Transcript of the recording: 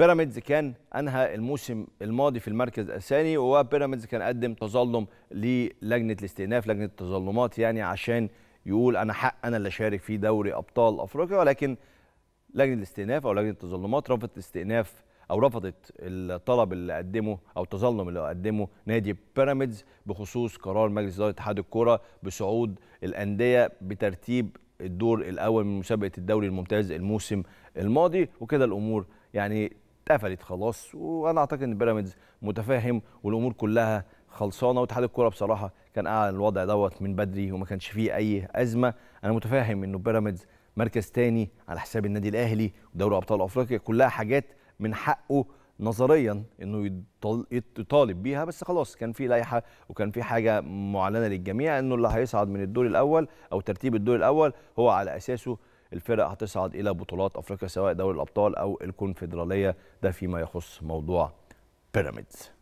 بيراميدز كان انهى الموسم الماضي في المركز الثاني وبيراميدز كان قدم تظلم للجنه الاستئناف لجنه التظلمات يعني عشان يقول انا حق انا اللي اشارك في دوري ابطال افريقيا ولكن لجنه الاستئناف او لجنه التظلمات رفضت استئناف او رفضت الطلب اللي قدمه او التظلم اللي قدمه نادي بيراميدز بخصوص قرار مجلس اداره اتحاد الكره بصعود الانديه بترتيب الدور الاول من مسابقه الدوري الممتاز الموسم الماضي وكده الامور يعني اتقفلت خلاص وانا اعتقد ان بيراميدز متفاهم والامور كلها خلصانه واتحاد الكوره بصراحه كان اعلن الوضع دوت من بدري وما كانش فيه اي ازمه انا متفاهم انه بيراميدز مركز تاني على حساب النادي الاهلي ودوري ابطال افريقيا كلها حاجات من حقه نظريا انه يطالب بيها بس خلاص كان في لائحه وكان في حاجه معلنه للجميع انه اللي هيصعد من الدور الاول او ترتيب الدور الاول هو على اساسه الفرق هتصعد الى بطولات افريقيا سواء دوري الابطال او الكونفدراليه ده فيما يخص موضوع بيراميدز